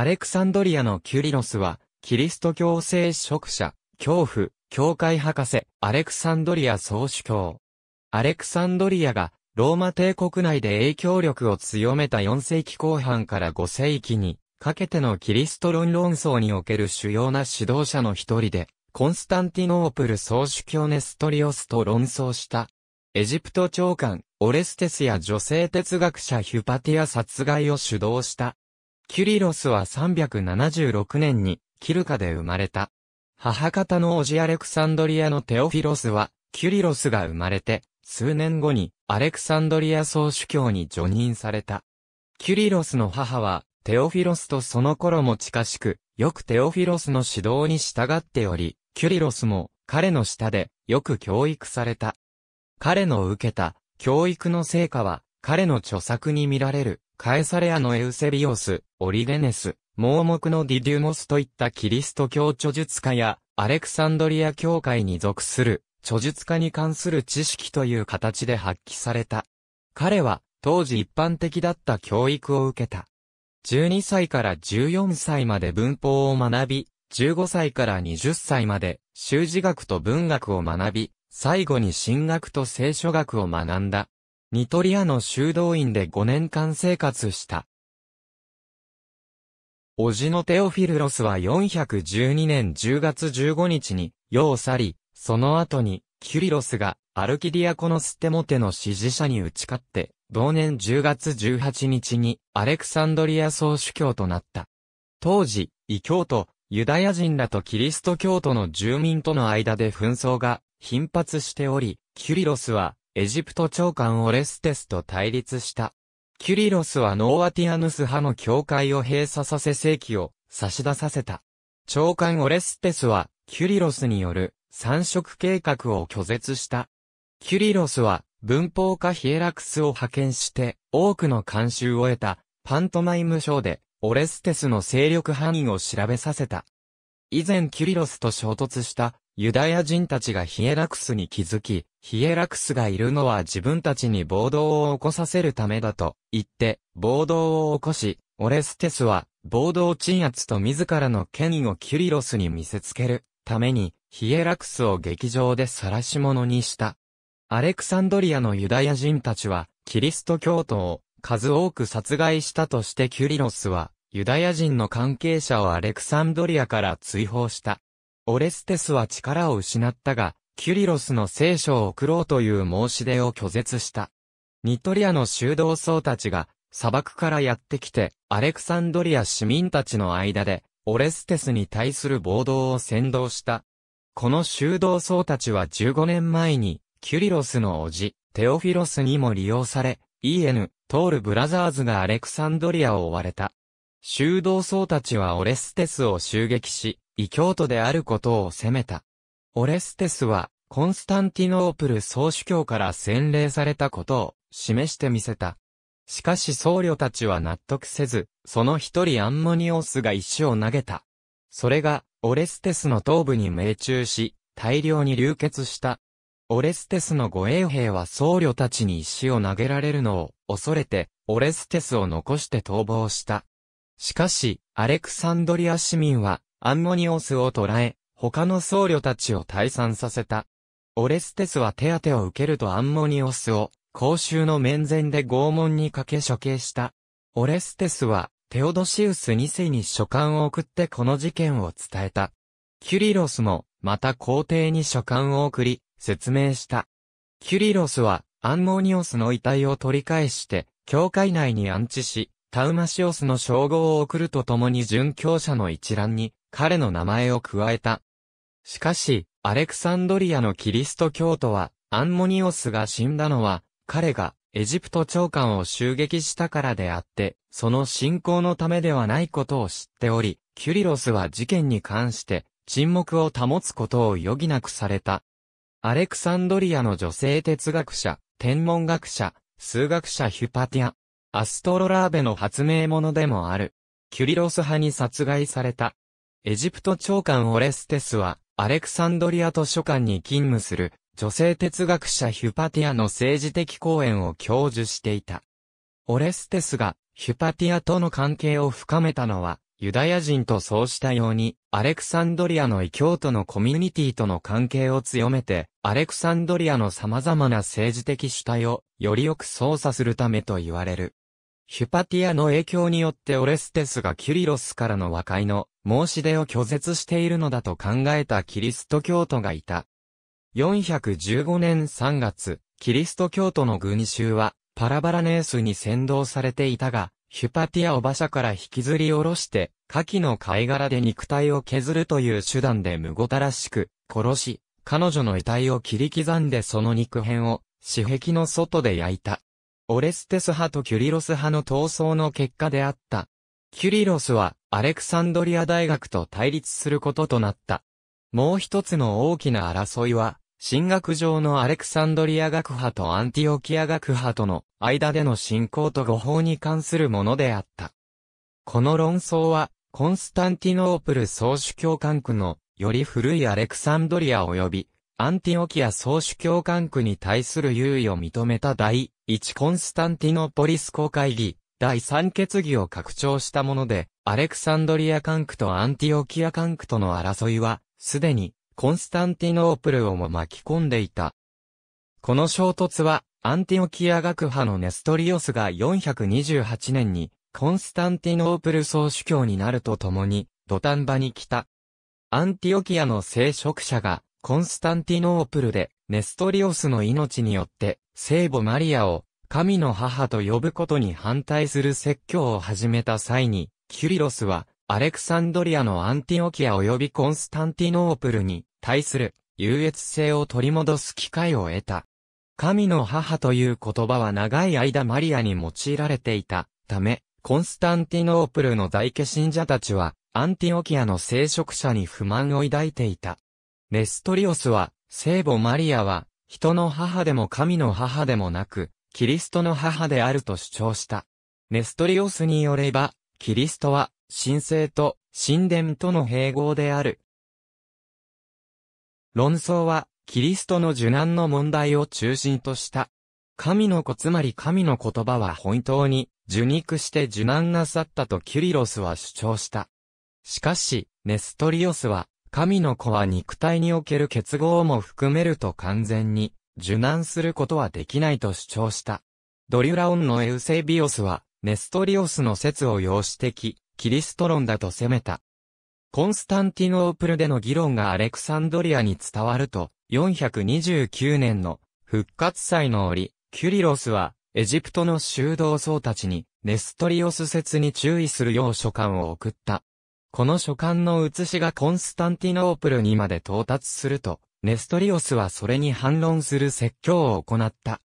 アレクサンドリアのキュリロスは、キリスト教聖職者、恐怖、教会博士、アレクサンドリア総主教。アレクサンドリアが、ローマ帝国内で影響力を強めた4世紀後半から5世紀に、かけてのキリスト論論争における主要な指導者の一人で、コンスタンティノープル総主教ネストリオスと論争した。エジプト長官、オレステスや女性哲学者ヒュパティア殺害を主導した。キュリロスは376年にキルカで生まれた。母方のオジアレクサンドリアのテオフィロスは、キュリロスが生まれて、数年後にアレクサンドリア総主教に除任された。キュリロスの母は、テオフィロスとその頃も近しく、よくテオフィロスの指導に従っており、キュリロスも彼の下でよく教育された。彼の受けた教育の成果は彼の著作に見られる。カエサレアのエウセビオス、オリゲネス、盲目のディデュモスといったキリスト教著述家や、アレクサンドリア教会に属する、著述家に関する知識という形で発揮された。彼は、当時一般的だった教育を受けた。12歳から14歳まで文法を学び、15歳から20歳まで修辞学と文学を学び、最後に神学と聖書学を学んだ。ニトリアの修道院で5年間生活した。叔父のテオフィルロスは412年10月15日に、世を去り、その後に、キュリロスが、アルキディアコのステモテの支持者に打ち勝って、同年10月18日に、アレクサンドリア総主教となった。当時、異教徒、ユダヤ人らとキリスト教徒の住民との間で紛争が頻発しており、キュリロスはエジプト長官オレステスと対立した。キュリロスはノーアティアヌス派の教会を閉鎖させ正規を差し出させた。長官オレステスは、キュリロスによる三色計画を拒絶した。キュリロスは、文法家ヒエラクスを派遣して、多くの慣習を得た、パントマイム賞で、オレステスの勢力範囲を調べさせた。以前キュリロスと衝突したユダヤ人たちがヒエラクスに気づき、ヒエラクスがいるのは自分たちに暴動を起こさせるためだと言って、暴動を起こし、オレステスは暴動鎮圧と自らの権威をキュリロスに見せつけるために、ヒエラクスを劇場で晒し者にした。アレクサンドリアのユダヤ人たちは、キリスト教徒を数多く殺害したとしてキュリロスは、ユダヤ人の関係者をアレクサンドリアから追放した。オレステスは力を失ったが、キュリロスの聖書を送ろうという申し出を拒絶した。ニトリアの修道僧たちが砂漠からやってきて、アレクサンドリア市民たちの間で、オレステスに対する暴動を先導した。この修道僧たちは15年前に、キュリロスの叔父、テオフィロスにも利用され、EN、トールブラザーズがアレクサンドリアを追われた。修道僧たちはオレステスを襲撃し、異教徒であることを責めた。オレステスは、コンスタンティノープル総主教から洗礼されたことを示してみせた。しかし僧侶たちは納得せず、その一人アンモニオスが石を投げた。それが、オレステスの頭部に命中し、大量に流血した。オレステスの護衛兵は僧侶たちに石を投げられるのを恐れて、オレステスを残して逃亡した。しかし、アレクサンドリア市民は、アンモニオスを捕らえ、他の僧侶たちを退散させた。オレステスは手当てを受けるとアンモニオスを、公衆の面前で拷問にかけ処刑した。オレステスは、テオドシウス2世に書簡を送ってこの事件を伝えた。キュリロスも、また皇帝に書簡を送り、説明した。キュリロスは、アンモニオスの遺体を取り返して、教会内に安置し、タウマシオスの称号を送るとともに殉教者の一覧に彼の名前を加えた。しかし、アレクサンドリアのキリスト教徒は、アンモニオスが死んだのは、彼がエジプト長官を襲撃したからであって、その信仰のためではないことを知っており、キュリロスは事件に関して沈黙を保つことを余儀なくされた。アレクサンドリアの女性哲学者、天文学者、数学者ヒュパティア、アストロラーベの発明者でもある、キュリロス派に殺害された。エジプト長官オレステスは、アレクサンドリア図書館に勤務する、女性哲学者ヒュパティアの政治的講演を教授していた。オレステスが、ヒュパティアとの関係を深めたのは、ユダヤ人とそうしたように、アレクサンドリアの異教徒のコミュニティとの関係を強めて、アレクサンドリアの様々な政治的主体をよりよく操作するためと言われる。ヒュパティアの影響によってオレステスがキュリロスからの和解の申し出を拒絶しているのだと考えたキリスト教徒がいた。415年3月、キリスト教徒の軍衆は、パラバラネースに先導されていたが、ヒュパティアを馬車から引きずり下ろして、下記の貝殻で肉体を削るという手段で無ごたらしく、殺し、彼女の遺体を切り刻んでその肉片を、死壁の外で焼いた。オレステス派とキュリロス派の闘争の結果であった。キュリロスはアレクサンドリア大学と対立することとなった。もう一つの大きな争いは、進学上のアレクサンドリア学派とアンティオキア学派との間での信仰と誤報に関するものであった。この論争は、コンスタンティノープル総主教官区のより古いアレクサンドリア及びアンティオキア総主教官区に対する優位を認めた第一コンスタンティノポリス公会議第3決議を拡張したもので、アレクサンドリア管区とアンティオキア管区との争いは、すでに、コンスタンティノープルをも巻き込んでいた。この衝突は、アンティオキア学派のネストリオスが428年に、コンスタンティノープル総主教になるとともに、土壇場に来た。アンティオキアの聖職者が、コンスタンティノープルで、ネストリオスの命によって、聖母マリアを神の母と呼ぶことに反対する説教を始めた際に、キュリロスは、アレクサンドリアのアンティオキア及びコンスタンティノープルに対する優越性を取り戻す機会を得た。神の母という言葉は長い間マリアに用いられていたため、コンスタンティノープルの大家信者たちは、アンティオキアの聖職者に不満を抱いていた。ネストリオスは、聖母マリアは、人の母でも神の母でもなく、キリストの母であると主張した。ネストリオスによれば、キリストは、神聖と神殿との併合である。論争は、キリストの受難の問題を中心とした。神の子つまり神の言葉は本当に受肉して受難なさったとキュリロスは主張した。しかし、ネストリオスは、神の子は肉体における結合も含めると完全に受難することはできないと主張した。ドリュラオンのエウセビオスは、ネストリオスの説を要指摘、キリスト論だと責めた。コンスタンティノープルでの議論がアレクサンドリアに伝わると、429年の復活祭の折、キュリロスは、エジプトの修道僧たちに、ネストリオス説に注意するよう書簡を送った。この書簡の写しがコンスタンティノープルにまで到達すると、ネストリオスはそれに反論する説教を行った。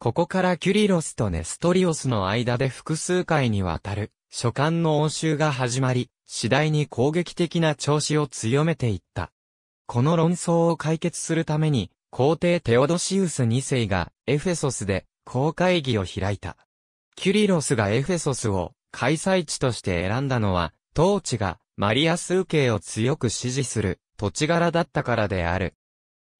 ここからキュリロスとネストリオスの間で複数回にわたる書簡の応酬が始まり、次第に攻撃的な調子を強めていった。この論争を解決するために、皇帝テオドシウス2世がエフェソスで公会議を開いた。キュリロスがエフェソスを開催地として選んだのは、当地がマリアスウケを強く支持する土地柄だったからである。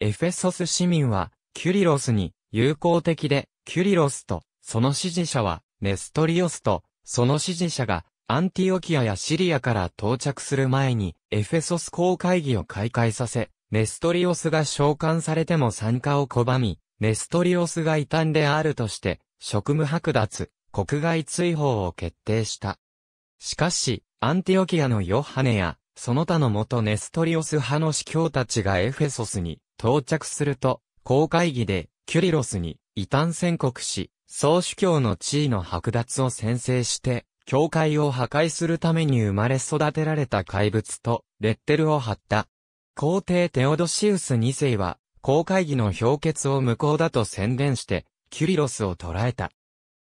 エフェソス市民は、キュリロスに友好的で、キュリロスと、その支持者は、ネストリオスと、その支持者が、アンティオキアやシリアから到着する前に、エフェソス公会議を開会させ、ネストリオスが召喚されても参加を拒み、ネストリオスが異端であるとして、職務剥奪、国外追放を決定した。しかし、アンティオキアのヨハネや、その他の元ネストリオス派の司教たちがエフェソスに到着すると、公会議でキュリロスに異端宣告し、総主教の地位の剥奪を宣誓して、教会を破壊するために生まれ育てられた怪物と、レッテルを貼った。皇帝テオドシウス2世は、公会議の評決を無効だと宣伝して、キュリロスを捕らえた。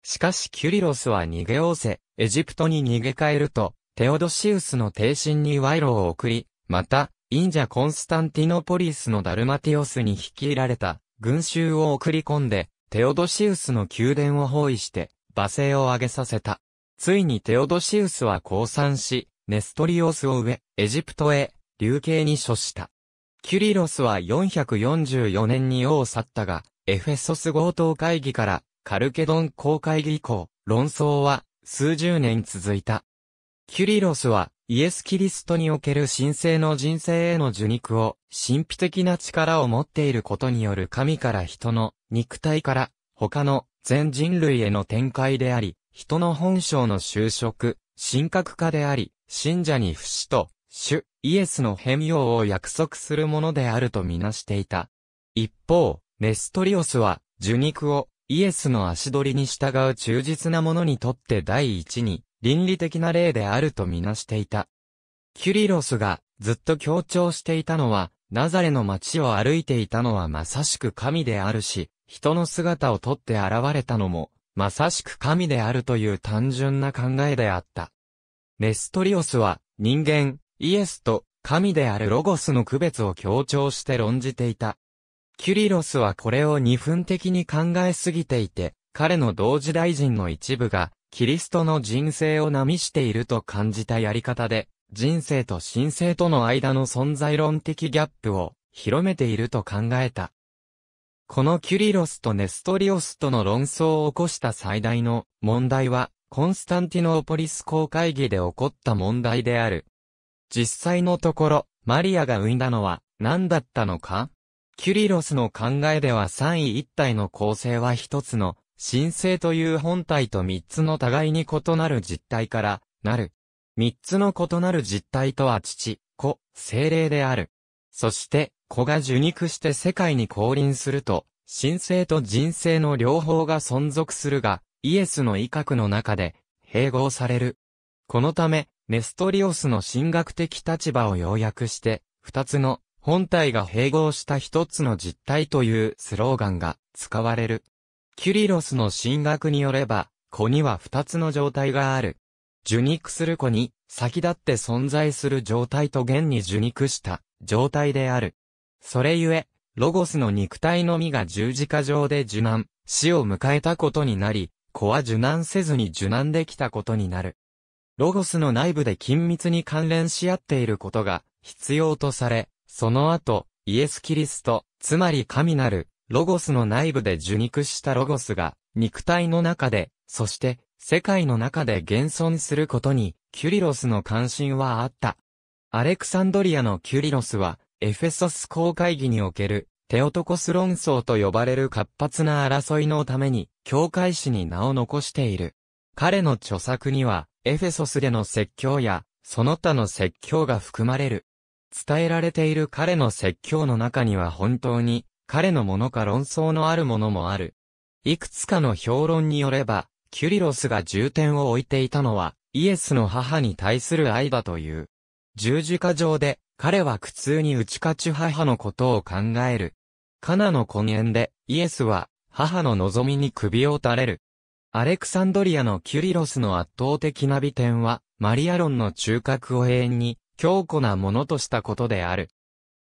しかしキュリロスは逃げおせ、エジプトに逃げ帰ると、テオドシウスの帝神に賄賂を送り、また、インジャ・コンスタンティノポリスのダルマティオスに率いられた群衆を送り込んで、テオドシウスの宮殿を包囲して、罵声を上げさせた。ついにテオドシウスは降参し、ネストリオスを植え、エジプトへ、流刑に処した。キュリロスは444年に王を去ったが、エフェソス強盗会議から、カルケドン公会議以降、論争は、数十年続いた。キュリロスは、イエス・キリストにおける神聖の人生への受肉を、神秘的な力を持っていることによる神から人の肉体から、他の全人類への展開であり、人の本性の就職、神格化であり、信者に不死と、主、イエスの変容を約束するものであるとみなしていた。一方、ネストリオスは、受肉を、イエスの足取りに従う忠実な者にとって第一に、倫理的な例であるとみなしていた。キュリロスがずっと強調していたのは、ナザレの街を歩いていたのはまさしく神であるし、人の姿をとって現れたのも、まさしく神であるという単純な考えであった。ネストリオスは、人間、イエスと、神であるロゴスの区別を強調して論じていた。キュリロスはこれを二分的に考えすぎていて、彼の同時大臣の一部が、キリストの人生をなみしていると感じたやり方で、人生と神聖との間の存在論的ギャップを広めていると考えた。このキュリロスとネストリオスとの論争を起こした最大の問題は、コンスタンティノーポリス公会議で起こった問題である。実際のところ、マリアが生んだのは何だったのかキュリロスの考えでは三位一体の構成は一つの神聖という本体と三つの互いに異なる実体から、なる。三つの異なる実体とは父、子、精霊である。そして、子が受肉して世界に降臨すると、神聖と人生の両方が存続するが、イエスの威嚇の中で、併合される。このため、ネストリオスの神学的立場を要約して、二つの本体が併合した一つの実体というスローガンが使われる。キュリロスの神学によれば、子には二つの状態がある。受肉する子に、先立って存在する状態と現に受肉した状態である。それゆえ、ロゴスの肉体のみが十字架上で受難、死を迎えたことになり、子は受難せずに受難できたことになる。ロゴスの内部で緊密に関連し合っていることが必要とされ、その後、イエス・キリスト、つまり神なるロゴスの内部で受肉したロゴスが、肉体の中で、そして、世界の中で現存することに、キュリロスの関心はあった。アレクサンドリアのキュリロスは、エフェソス公会議における、テオトコス論争と呼ばれる活発な争いのために、教会史に名を残している。彼の著作には、エフェソスでの説教や、その他の説教が含まれる。伝えられている彼の説教の中には本当に、彼のものか論争のあるものもある。いくつかの評論によれば、キュリロスが重点を置いていたのは、イエスの母に対する愛だという。十字架上で、彼は苦痛に打ち勝ち母のことを考える。カナの根源で、イエスは、母の望みに首を垂れる。アレクサンドリアのキュリロスの圧倒的な美点は、マリア論の中核を永遠に、強固なものとしたことである。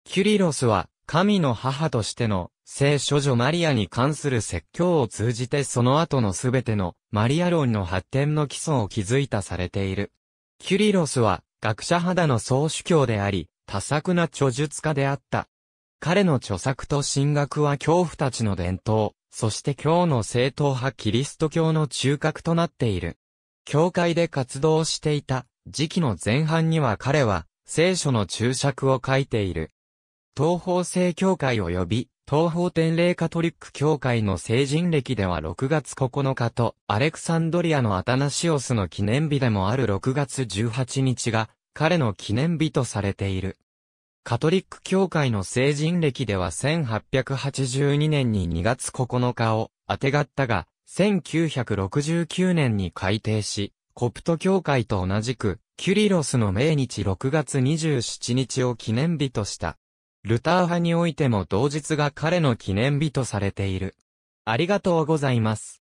キュリロスは、神の母としての聖書女マリアに関する説教を通じてその後のすべてのマリア論の発展の基礎を築いたされている。キュリロスは学者肌の総主教であり、多作な著述家であった。彼の著作と神学は恐怖たちの伝統、そして今日の正統派キリスト教の中核となっている。教会で活動していた時期の前半には彼は聖書の注釈を書いている。東方正教会及び、東方天霊カトリック教会の成人歴では6月9日と、アレクサンドリアのアタナシオスの記念日でもある6月18日が、彼の記念日とされている。カトリック教会の成人歴では1882年に2月9日を当てがったが、1969年に改定し、コプト教会と同じく、キュリロスの命日6月27日を記念日とした。ルター派においても同日が彼の記念日とされている。ありがとうございます。